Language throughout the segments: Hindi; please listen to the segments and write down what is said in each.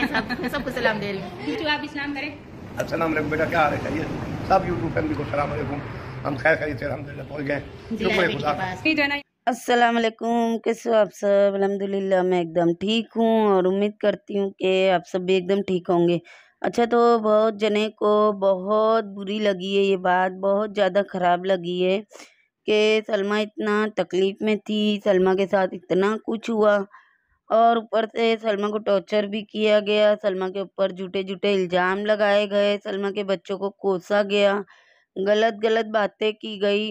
हैं सब मैं सबको सलाम दे रही हूँ आप इस्लाम करें अस्सलाम वालेकुम बेटा क्या हाल है खैरियत सब यूट्यूब फैमिली को सलाम वालेकुम हम खैर खैरियत अलहमदिल्ला पहुँच गए अस्सलाम वालेकुम कैसे हो आप सब अलहमदिल्ला मैं एकदम ठीक हूँ और उम्मीद करती हूँ कि आप सब भी एकदम ठीक होंगे अच्छा तो बहुत जने को बहुत बुरी लगी है ये बात बहुत ज़्यादा ख़राब लगी है कि सलमा इतना तकलीफ़ में थी सलमा के साथ इतना कुछ हुआ और ऊपर से सलमा को टॉर्चर भी किया गया सलमा के ऊपर झूठे झूठे इल्ज़ाम लगाए गए सलमा के बच्चों को कोसा गया गलत गलत बातें की गई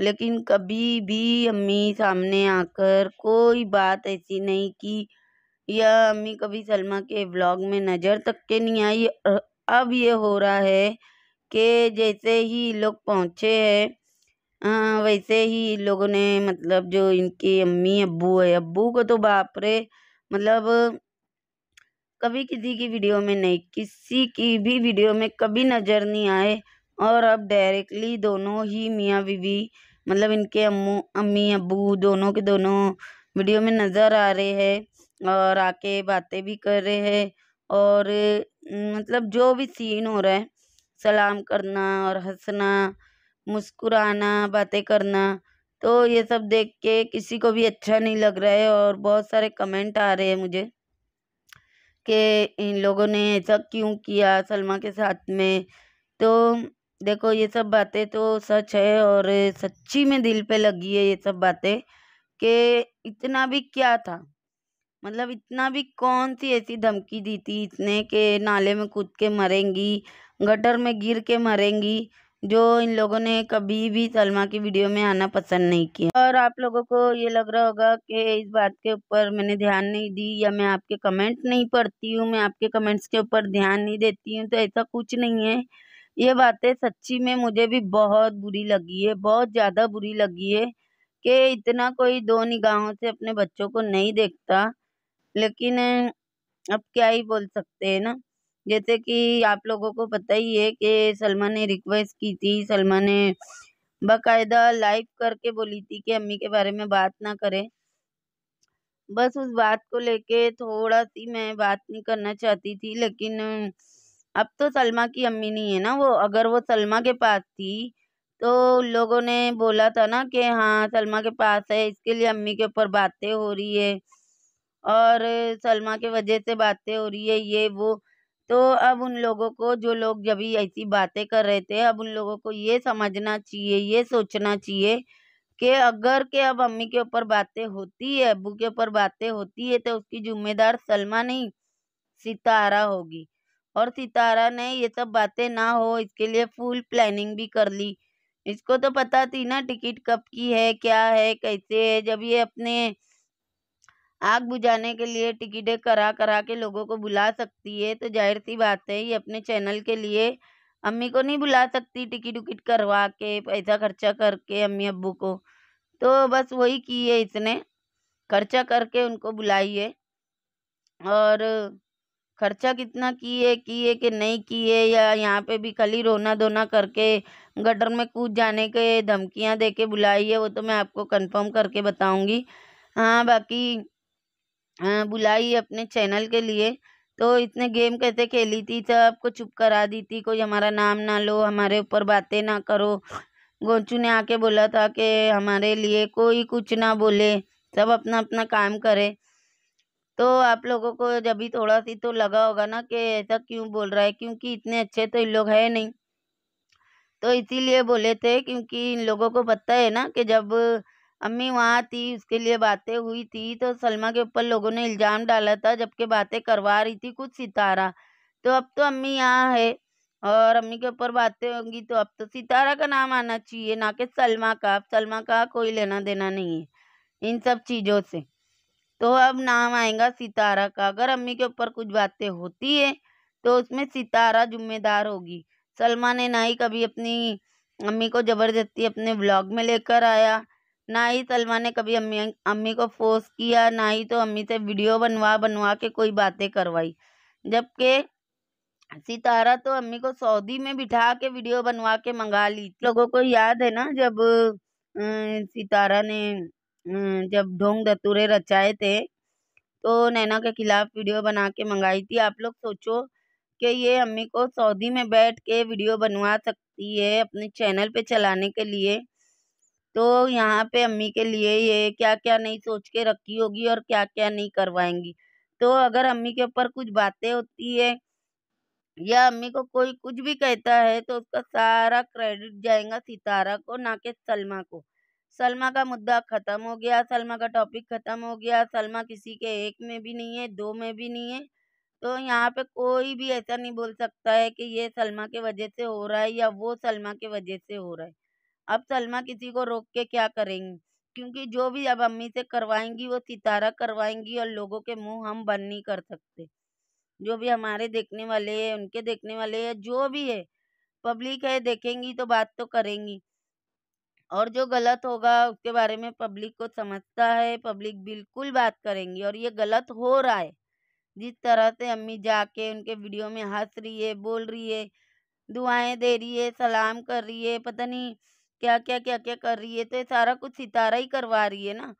लेकिन कभी भी अम्मी सामने आकर कोई बात ऐसी नहीं की या अम्मी कभी सलमा के व्लॉग में नज़र तक के नहीं आई अब ये हो रहा है कि जैसे ही लोग पहुँचे हैं हाँ वैसे ही लोगों ने मतलब जो इनकी अम्मी अब्बू है अब्बू को तो बाप रे मतलब कभी किसी की वीडियो में नहीं किसी की भी वीडियो में कभी नज़र नहीं आए और अब डायरेक्टली दोनों ही मियाँ बीवी मतलब इनके अम्मू अम्मी अबू दोनों के दोनों वीडियो में नज़र आ रहे हैं और आके बातें भी कर रहे हैं और मतलब जो भी सीन हो रहा है सलाम करना और हंसना मुस्कुराना बातें करना तो ये सब देख के किसी को भी अच्छा नहीं लग रहा है और बहुत सारे कमेंट आ रहे हैं मुझे कि इन लोगों ने ऐसा क्यों किया सलमा के साथ में तो देखो ये सब बातें तो सच है और सच्ची में दिल पे लगी है ये सब बातें कि इतना भी क्या था मतलब इतना भी कौन सी ऐसी धमकी दी थी इसने कि नाले में कूद के मरेंगी गटर में गिर के मरेंगी जो इन लोगों ने कभी भी सलमा की वीडियो में आना पसंद नहीं किया और आप लोगों को ये लग रहा होगा कि इस बात के ऊपर मैंने ध्यान नहीं दी या मैं आपके कमेंट नहीं पढ़ती हूँ मैं आपके कमेंट्स के ऊपर ध्यान नहीं देती हूँ तो ऐसा कुछ नहीं है ये बातें सच्ची में मुझे भी बहुत बुरी लगी है बहुत ज़्यादा बुरी लगी है कि इतना कोई दो निगाहों से अपने बच्चों को नहीं देखता लेकिन अब क्या ही बोल सकते हैं ना जैसे कि आप लोगों को पता ही है कि सलमा ने रिक्वेस्ट की थी सलमा ने बाकायदा लाइव करके बोली थी कि अम्मी के बारे में बात ना करें बस उस बात को लेके थोड़ा सी मैं बात नहीं करना चाहती थी लेकिन अब तो सलमा की अम्मी नहीं है ना वो अगर वो सलमा के पास थी तो लोगों ने बोला था ना कि हाँ सलमा के पास है इसके लिए अम्मी के ऊपर बातें हो रही है और सलमा के वजह से बातें हो रही है ये वो तो अब उन लोगों को जो लोग जब भी ऐसी बातें कर रहे थे अब उन लोगों को ये समझना चाहिए ये सोचना चाहिए कि अगर के अब अम्मी के ऊपर बातें होती है अबू के ऊपर बातें होती है तो उसकी जिम्मेदार सलमा नहीं सितारा होगी और सितारा ने ये सब बातें ना हो इसके लिए फुल प्लानिंग भी कर ली इसको तो पता थी ना टिकट कब की है क्या है कैसे है जब ये अपने आग बुझाने के लिए टिकटें करा करा के लोगों को बुला सकती है तो जाहिर सी बात है ये अपने चैनल के लिए अम्मी को नहीं बुला सकती टिकट उकट करवा के पैसा खर्चा करके अम्मी अबू को तो बस वही की है इसने खर्चा करके उनको बुलाई है और खर्चा कितना की है की है कि नहीं की है या यहाँ पे भी खाली रोना धोना करके गटर में कूद जाने के धमकियाँ दे के बुलाई है वो तो मैं आपको कंफर्म करके बताऊँगी हाँ बाकी हाँ, बुलाई अपने चैनल के लिए तो इतने गेम कहते खेली थी सबको चुप करा दी थी कोई हमारा नाम ना लो हमारे ऊपर बातें ना करो गोचू ने आके बोला था कि हमारे लिए कोई कुछ ना बोले सब अपना अपना काम करे तो आप लोगों को जब भी थोड़ा सी तो लगा होगा ना कि ऐसा क्यों बोल रहा है क्योंकि इतने अच्छे तो इन लोग है नहीं तो इसीलिए बोले थे क्योंकि इन लोगों को पता है ना कि जब अम्मी वहाँ थी उसके लिए बातें हुई थी तो सलमा के ऊपर लोगों ने इल्ज़ाम डाला था जबकि बातें करवा रही थी कुछ सितारा तो अब तो अम्मी यहाँ है और अम्मी के ऊपर बातें होंगी तो अब तो सितारा का नाम आना चाहिए ना कि सलमा का अब सलमा का कोई लेना देना नहीं है इन सब चीज़ों से तो अब नाम आएगा सितारा का अगर अम्मी के ऊपर कुछ बातें होती है तो उसमें सितारा जिम्मेदार होगी सलमा ने ना ही कभी अपनी अम्मी को ज़बरदस्ती अपने ब्लॉग में लेकर आया ना ही सलमा ने कभी अम्मी अम्मी को फोर्स किया ना ही तो अम्मी से वीडियो बनवा बनवा के कोई बातें करवाई जबकि सितारा तो अम्मी को सऊदी में बिठा के वीडियो बनवा के मंगा ली लोगों को याद है ना जब सितारा ने जब ढोंग धतूरे रचाए थे तो नैना के खिलाफ वीडियो बना के मंगाई थी आप लोग सोचो कि ये अम्मी को सऊदी में बैठ के वीडियो बनवा सकती है अपने चैनल पे चलाने के लिए तो यहाँ पे अम्मी के लिए ये क्या क्या नहीं सोच के रखी होगी और क्या क्या नहीं करवाएंगी तो अगर अम्मी के ऊपर कुछ बातें होती है या अम्मी को कोई कुछ भी कहता है तो उसका सारा क्रेडिट जाएगा सितारा को ना कि सलमा को सलमा का मुद्दा ख़त्म हो गया सलमा का टॉपिक ख़त्म हो गया सलमा किसी के एक में भी नहीं है दो में भी नहीं है तो यहाँ पे कोई भी ऐसा नहीं बोल सकता है कि ये सलमा के वजह से हो रहा है या वो सलमा के वजह से हो रहा है अब सलमा किसी को रोक के क्या करेंगी क्योंकि जो भी अब अम्मी से करवाएंगी वो सितारा करवाएंगी और लोगों के मुंह हम बंद नहीं कर सकते जो भी हमारे देखने वाले हैं उनके देखने वाले हैं जो भी है पब्लिक है देखेंगी तो बात तो करेंगी और जो गलत होगा उसके बारे में पब्लिक को समझता है पब्लिक बिल्कुल बात करेंगी और ये गलत हो रहा है जिस तरह से अम्मी जाके उनके वीडियो में हंस रही है बोल रही है दुआएं दे रही है सलाम कर रही है पता नहीं क्या क्या क्या क्या कर रही है तो ये सारा कुछ सितारा ही करवा रही है ना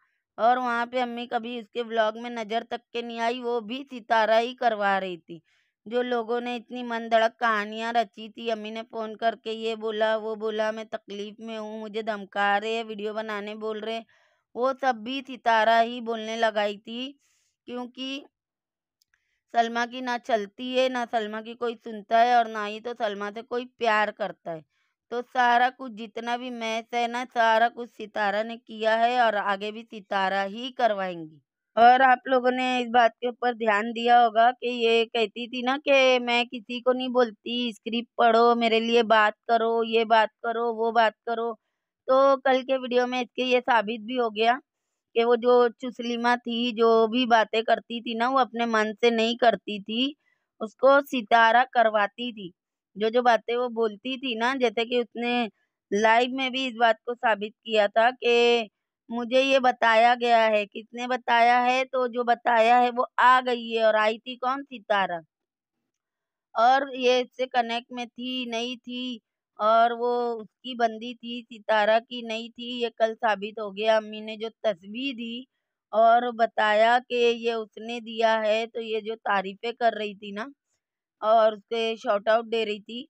और वहाँ पे अम्मी कभी उसके ब्लॉग में नज़र तक के नहीं आई वो भी सितारा ही करवा रही थी जो लोगों ने इतनी मन धड़क कहानियाँ रची थी अम्मी ने फ़ोन करके ये बोला वो बोला मैं तकलीफ़ में हूँ मुझे धमका रहे हैं वीडियो बनाने बोल रहे वो सब भी सितारा ही बोलने लगाई थी क्योंकि सलमा की ना चलती है ना सलमा की कोई सुनता है और ना ही तो सलमा से कोई प्यार करता है तो सारा कुछ जितना भी मैच है ना सारा कुछ सितारा ने किया है और आगे भी सितारा ही करवाएंगी और आप लोगों ने इस बात के ऊपर ध्यान दिया होगा कि ये कहती थी ना कि मैं किसी को नहीं बोलती स्क्रिप्ट पढ़ो मेरे लिए बात करो ये बात करो वो बात करो तो कल के वीडियो में इसके ये साबित भी हो गया कि वो जो चुसलिमा थी जो भी बातें करती थी ना वो अपने मन से नहीं करती थी उसको सितारा करवाती थी जो जो बातें वो बोलती थी ना जैसे कि उसने लाइव में भी इस बात को साबित किया था कि मुझे ये बताया गया है किसने बताया है तो जो बताया है वो आ गई है और आई थी कौन सितारा और ये इससे कनेक्ट में थी नहीं थी और वो उसकी बंदी थी सितारा की नहीं थी ये कल साबित हो गया अम्मी ने जो तस्वीर दी और बताया कि ये उसने दिया है तो ये जो तारीफें कर रही थी ना और उसके शॉर्ट आउट दे रही थी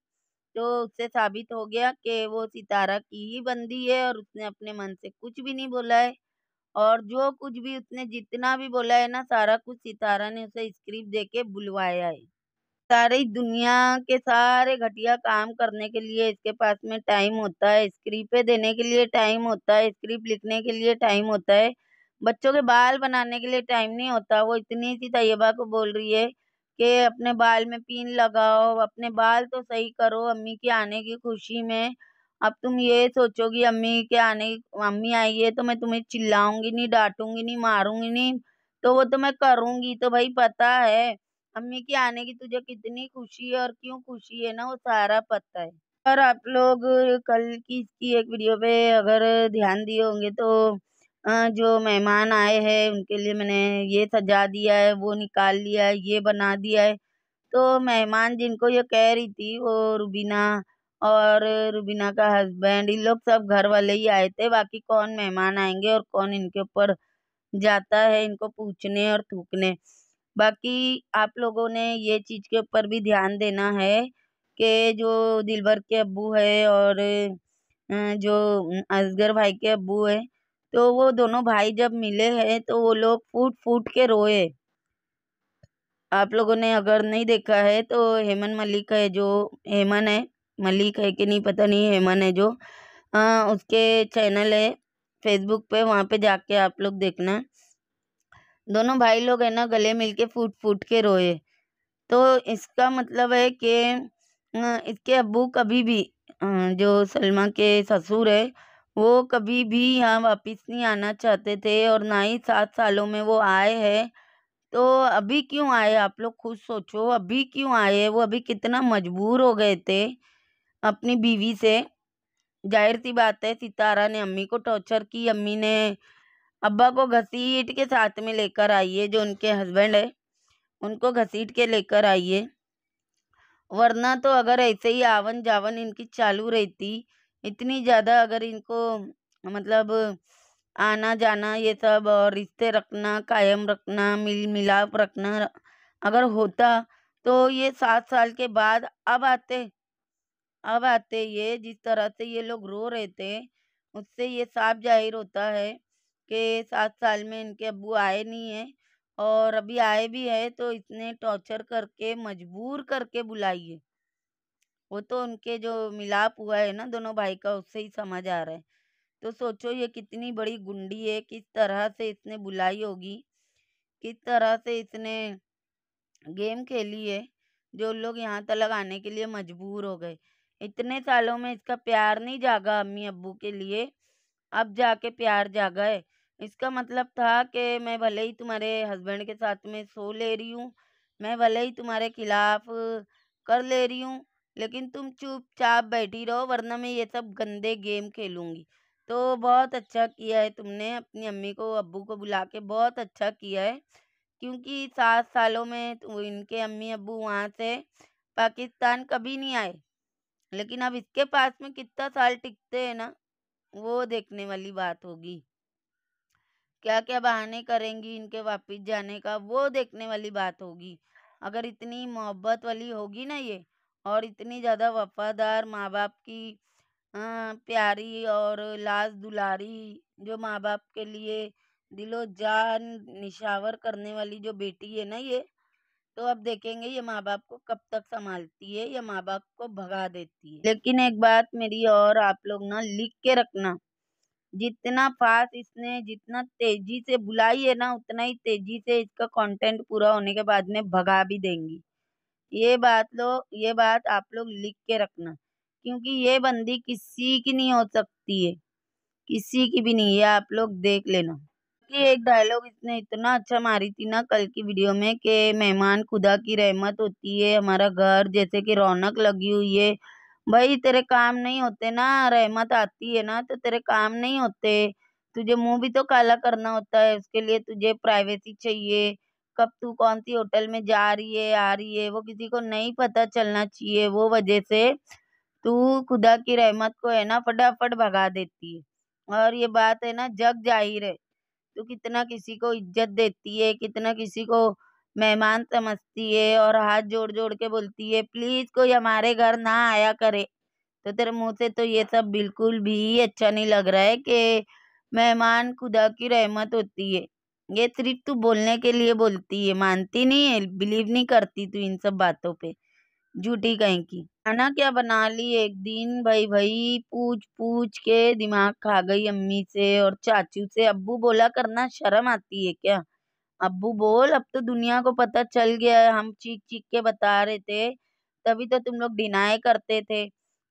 तो उससे साबित हो गया कि वो सितारा की ही बंदी है और उसने अपने मन से कुछ भी नहीं बोला है और जो कुछ भी उसने जितना भी बोला है ना सारा कुछ सितारा ने उसे स्क्रिप्ट दे के बुलवाया है सारी दुनिया के सारे घटिया काम करने के लिए इसके पास में टाइम होता है स्क्रिप्ट देने के लिए टाइम होता है स्क्रिप्ट लिखने के लिए टाइम होता है बच्चों के बाल बनाने के लिए टाइम नहीं होता वो इतनी सी तैयबा को बोल रही है के अपने बाल में पिन लगाओ अपने बाल तो सही करो अम्मी के आने की खुशी में अब तुम ये सोचोगी अम्मी के आने अम्मी आई है तो मैं तुम्हें चिल्लाऊंगी नहीं डांटूंगी नहीं मारूंगी नहीं तो वो तो मैं करूंगी तो भाई पता है अम्मी के आने की तुझे कितनी खुशी है और क्यों खुशी है ना वो सारा पता है और आप लोग कल की इसकी एक वीडियो पे अगर ध्यान दिए होंगे तो जो मेहमान आए हैं उनके लिए मैंने ये सजा दिया है वो निकाल लिया है ये बना दिया है तो मेहमान जिनको ये कह रही थी वो रुबीना और रुबीना का हस्बैंड इन लोग सब घर वाले ही आए थे बाकी कौन मेहमान आएंगे और कौन इनके ऊपर जाता है इनको पूछने और थूकने बाकी आप लोगों ने ये चीज़ के ऊपर भी ध्यान देना है कि जो दिलबर के अबू है और जो असगर भाई के अबू है तो वो दोनों भाई जब मिले हैं तो वो लोग फूट फूट के रोए आप लोगों ने अगर नहीं देखा है तो हेमन मलिक है जो हेमन है मलिक है कि नहीं पता नहीं हेमन है जो आ, उसके चैनल है फेसबुक पे वहाँ पे जाके आप लोग देखना दोनों भाई लोग है ना गले मिलके फूट फूट के रोए तो इसका मतलब है कि इसके अबू कभी भी जो सलमा के ससुर है वो कभी भी यहाँ वापस नहीं आना चाहते थे और ना ही सात सालों में वो आए हैं तो अभी क्यों आए आप लोग खुद सोचो अभी क्यों आए वो अभी कितना मजबूर हो गए थे अपनी बीवी से जाहिर सी बात है सितारा ने अम्मी को टॉर्चर की अम्मी ने अब्बा को घसीट के साथ में लेकर आइए जो उनके हस्बैंड है उनको घसीट के लेकर आइए वरना तो अगर ऐसे ही आवन जावन इनकी चालू रहती इतनी ज़्यादा अगर इनको मतलब आना जाना ये सब और रिश्ते रखना कायम रखना मिल मिलाप रखना अगर होता तो ये सात साल के बाद अब आते अब आते ये जिस तरह से ये लोग रो रहे थे उससे ये साफ जाहिर होता है कि सात साल में इनके अबू आए नहीं है और अभी आए भी है तो इसने टॉर्चर करके मजबूर करके बुलाई है वो तो उनके जो मिलाप हुआ है ना दोनों भाई का उससे ही समझ आ रहा है तो सोचो ये कितनी बड़ी गुंडी है किस तरह से इसने बुलाई होगी किस तरह से इसने गेम खेली है जो लोग यहाँ तक आने के लिए मजबूर हो गए इतने सालों में इसका प्यार नहीं जागा अम्मी अबू के लिए अब जाके प्यार जागा है इसका मतलब था कि मैं भले ही तुम्हारे हस्बैंड के साथ में सो ले रही हूँ मैं भले ही तुम्हारे खिलाफ कर ले रही हूँ लेकिन तुम चुपचाप बैठी रहो वरना मैं ये सब गंदे गेम खेलूँगी तो बहुत अच्छा किया है तुमने अपनी अम्मी को अबू को बुला के बहुत अच्छा किया है क्योंकि सात सालों में तो इनके अम्मी अबू वहाँ से पाकिस्तान कभी नहीं आए लेकिन अब इसके पास में कितना साल टिकते हैं ना वो देखने वाली बात होगी क्या क्या बहाने करेंगी इनके वापस जाने का वो देखने वाली बात होगी अगर इतनी मोहब्बत वाली होगी ना ये और इतनी ज़्यादा वफ़ादार माँ बाप की प्यारी और लाज दुलारी जो माँ बाप के लिए दिलो जान निशावर करने वाली जो बेटी है ना ये तो अब देखेंगे ये माँ बाप को कब तक संभालती है या माँ बाप को भगा देती है लेकिन एक बात मेरी और आप लोग ना लिख के रखना जितना फास्ट इसने जितना तेजी से बुलाई है ना उतना ही तेजी से इसका कंटेंट पूरा होने के बाद में भगा भी देंगी ये बात लोग ये बात आप लोग लिख के रखना क्योंकि ये बंदी किसी की नहीं हो सकती है किसी की भी नहीं है आप लोग देख लेना कि एक डायलॉग इसने इतना अच्छा मारी थी ना कल की वीडियो में कि मेहमान खुदा की रहमत होती है हमारा घर जैसे कि रौनक लगी हुई है भाई तेरे काम नहीं होते ना रहमत आती है ना तो तेरे काम नहीं होते तुझे मुंह भी तो काला करना होता है उसके लिए तुझे प्राइवेसी चाहिए कब तू कौन सी होटल में जा रही है आ रही है वो किसी को नहीं पता चलना चाहिए वो वजह से तू खुदा की रहमत को है ना फटाफट भगा देती है और ये बात है ना जग जाहिर है तू कितना किसी को इज्जत देती है कितना किसी को मेहमान समझती है और हाथ जोड़ जोड़ के बोलती है प्लीज़ कोई हमारे घर ना आया करे तो तेरे मुंह से तो ये सब बिल्कुल भी अच्छा नहीं लग रहा है कि मेहमान खुदा की रहमत होती है ये त्रिप तू बोलने के लिए बोलती है मानती नहीं है बिलीव नहीं करती तू इन सब बातों पे झूठी कहीं की खाना क्या बना ली एक दिन भाई भाई पूछ पूछ के दिमाग खा गई अम्मी से और चाचू से अब्बू बोला करना शर्म आती है क्या अब्बू बोल अब तो दुनिया को पता चल गया है हम चीख चीख के बता रहे थे तभी तो तुम लोग डिनाय करते थे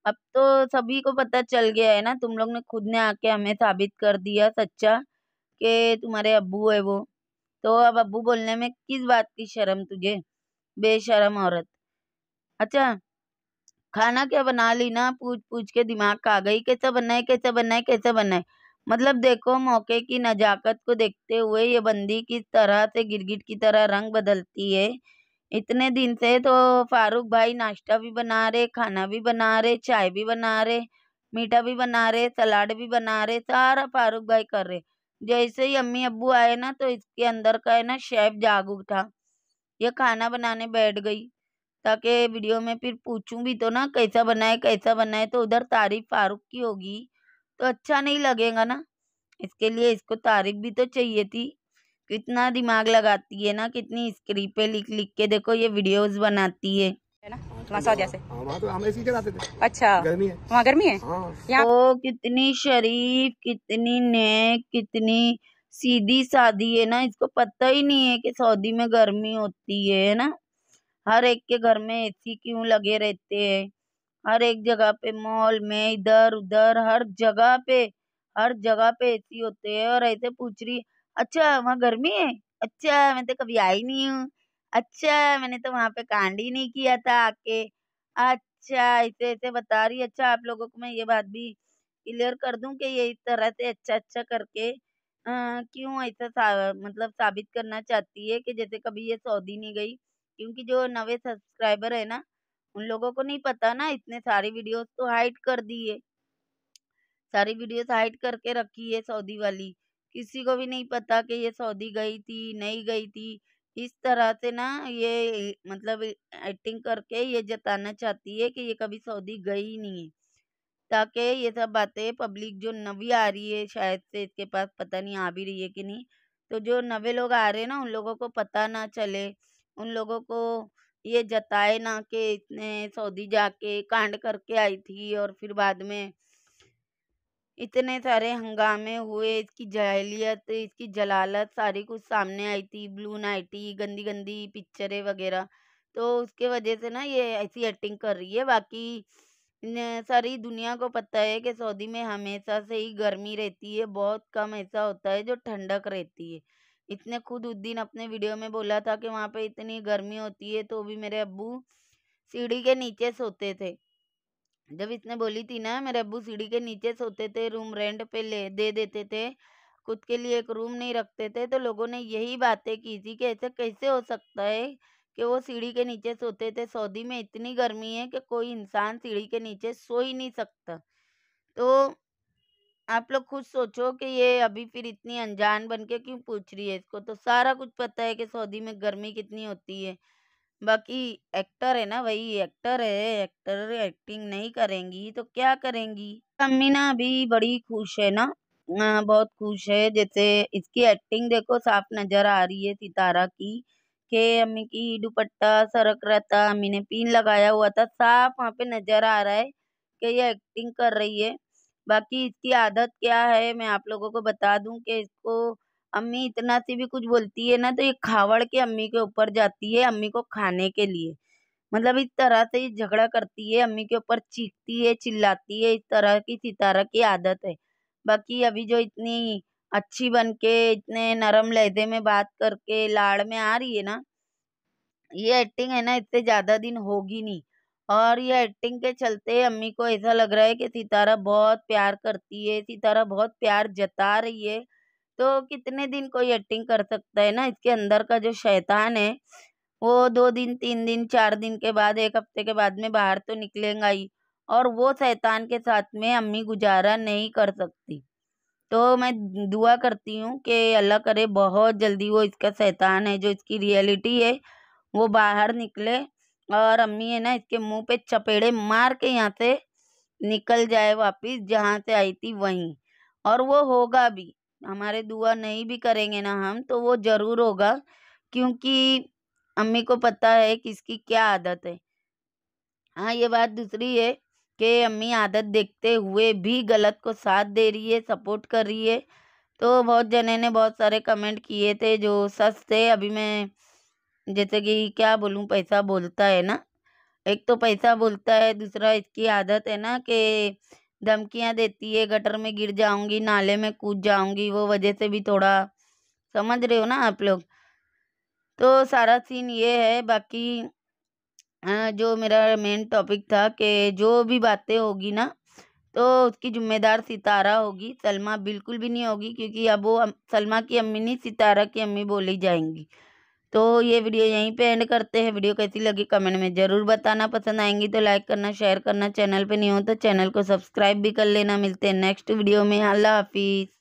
अब तो सभी को पता चल गया है ना तुम लोग ने खुद ने आके हमें साबित कर दिया सच्चा के तुम्हारे अबू है वो तो अब अबू बोलने में किस बात की शर्म तुझे बेशरम औरत अच्छा खाना क्या बना ली ना पूछ पूछ के दिमाग का आ गई कैसा बनाए कैसा बनाए कैसा बनाए मतलब देखो मौके की नजाकत को देखते हुए ये बंदी किस तरह से गिरगिट की तरह रंग बदलती है इतने दिन से तो फारूक भाई नाश्ता भी बना रहे खाना भी बना रहे चाय भी बना रहे मीठा भी बना रहे सलाड भी बना रहे सारा फारूक भाई कर रहे जैसे ही अम्मी अबू आए ना तो इसके अंदर का है ना शेफ जाग उठा ये खाना बनाने बैठ गई ताकि वीडियो में फिर पूछूं भी तो ना कैसा बनाए कैसा बनाए तो उधर तारीफ फारूक की होगी तो अच्छा नहीं लगेगा ना इसके लिए इसको तारीफ भी तो चाहिए थी कितना दिमाग लगाती है ना कितनी स्क्रीन पे लिख लिख के देखो ये वीडियोस बनाती है ना हाँ, हाँ, हाँ, वहाँ तो से अच्छा वहाँ गर्मी है यहाँ कितनी शरीफ कितनी नेक कितनी सीधी सादी है ना इसको पता ही नहीं है कि सऊदी में गर्मी होती है ना हर एक के घर में एसी क्यों लगे रहते हैं हर एक जगह पे मॉल में इधर उधर हर जगह पे हर जगह पे एसी होते हैं और ऐसे पूछ रही अच्छा वहाँ गर्मी है अच्छा मैं तो कभी आई नहीं हूँ अच्छा मैंने तो वहाँ पे कांड ही नहीं किया था आके अच्छा ऐसे ऐसे बता रही अच्छा आप लोगों को मैं ये बात भी क्लियर कर दूं कि ये इस तरह से अच्छा अच्छा करके क्यों ऐसा सा, मतलब साबित करना चाहती है कि जैसे कभी ये सऊदी नहीं गई क्योंकि जो नवे सब्सक्राइबर है ना उन लोगों को नहीं पता ना इतने सारी वीडियोस तो हाइड कर दी है सारी वीडियोस हाइड करके रखी है सऊदी वाली किसी को भी नहीं पता कि ये सऊदी गई थी नहीं गई थी इस तरह से ना ये मतलब एक्टिंग करके ये जताना चाहती है कि ये कभी सऊदी गई ही नहीं है ताकि ये सब बातें पब्लिक जो नवी आ रही है शायद से इसके पास पता नहीं आ भी रही है कि नहीं तो जो नवे लोग आ रहे हैं ना उन लोगों को पता ना चले उन लोगों को ये जताए ना कि इसने सऊदी जाके कांड करके आई थी और फिर बाद में इतने सारे हंगामे हुए इसकी जहलियत इसकी जलालत सारी कुछ सामने आई थी ब्लू नाइटी गंदी गंदी पिक्चरें वगैरह तो उसके वजह से ना ये ऐसी एक्टिंग कर रही है बाकी सारी दुनिया को पता है कि सऊदी में हमेशा से ही गर्मी रहती है बहुत कम ऐसा होता है जो ठंडक रहती है इसने खुद उद्दीन अपने वीडियो में बोला था कि वहाँ पे इतनी गर्मी होती है तो भी मेरे अबू सीढ़ी के नीचे सोते थे जब इसने बोली थी ना मेरे अबू सीढ़ी के नीचे सोते थे रूम रेंट पे ले दे देते थे खुद के लिए एक रूम नहीं रखते थे तो लोगों ने यही बातें की थी कि ऐसे कैसे हो सकता है कि वो सीढ़ी के नीचे सोते थे सऊदी में इतनी गर्मी है कि कोई इंसान सीढ़ी के नीचे सो ही नहीं सकता तो आप लोग खुद सोचो कि ये अभी फिर इतनी अनजान बन के क्यों पूछ रही है इसको तो सारा कुछ पता है कि सऊदी में गर्मी कितनी होती है बाकी एक्टर है ना वही एक्टर है एक्टर एक्टिंग नहीं करेंगी तो क्या करेंगी अमीना ना अभी बड़ी खुश है ना आ, बहुत खुश है जैसे इसकी एक्टिंग देखो साफ नजर आ रही है सितारा की के अम्मी की दुपट्टा सरक रहा था अम्मी ने पिन लगाया हुआ था साफ वहाँ पे नजर आ रहा है कि ये एक्टिंग कर रही है बाकी इसकी आदत क्या है मैं आप लोगों को बता दूं कि इसको अम्मी इतना सी भी कुछ बोलती है ना तो ये खावड़ के अम्मी के ऊपर जाती है अम्मी को खाने के लिए मतलब इस तरह से ये झगड़ा करती है अम्मी के ऊपर चीखती है चिल्लाती है इस तरह की सितारा की आदत है बाकी अभी जो इतनी अच्छी बन के इतने नरम लहजे में बात करके लाड़ में आ रही है ना ये एक्टिंग है ना इससे ज़्यादा दिन होगी नहीं और ये एक्टिंग के चलते अम्मी को ऐसा लग रहा है कि सितारा बहुत प्यार करती है सितारा बहुत प्यार जता रही है तो कितने दिन कोई एक्टिंग कर सकता है ना इसके अंदर का जो शैतान है वो दो दिन तीन दिन चार दिन के बाद एक हफ्ते के बाद में बाहर तो निकलेगा ही और वो शैतान के साथ में अम्मी गुजारा नहीं कर सकती तो मैं दुआ करती हूँ कि अल्लाह करे बहुत जल्दी वो इसका शैतान है जो इसकी रियलिटी है वो बाहर निकले और अम्मी है ना इसके मुंह पे चपेड़े मार के यहाँ से निकल जाए वापस जहाँ से आई थी वहीं और वो होगा भी हमारे दुआ नहीं भी करेंगे ना हम तो वो ज़रूर होगा क्योंकि अम्मी को पता है कि इसकी क्या आदत है हाँ ये बात दूसरी है कि अम्मी आदत देखते हुए भी गलत को साथ दे रही है सपोर्ट कर रही है तो बहुत जने ने बहुत सारे कमेंट किए थे जो सच थे अभी मैं जैसे कि क्या बोलूँ पैसा बोलता है ना एक तो पैसा बोलता है दूसरा इसकी आदत है ना कि धमकियां देती है गटर में गिर जाऊंगी नाले में कूद जाऊंगी वो वजह से भी थोड़ा समझ रहे हो ना आप लोग तो सारा सीन ये है बाकी जो मेरा मेन टॉपिक था कि जो भी बातें होगी ना तो उसकी जिम्मेदार सितारा होगी सलमा बिल्कुल भी नहीं होगी क्योंकि अब वो सलमा की अम्मी नहीं सितारा की अम्मी बोली जाएंगी तो ये वीडियो यहीं पे एंड करते हैं वीडियो कैसी लगी कमेंट में ज़रूर बताना पसंद आएंगी तो लाइक करना शेयर करना चैनल पे नहीं हो तो चैनल को सब्सक्राइब भी कर लेना मिलते हैं नेक्स्ट वीडियो में अल्लाह हाफिज़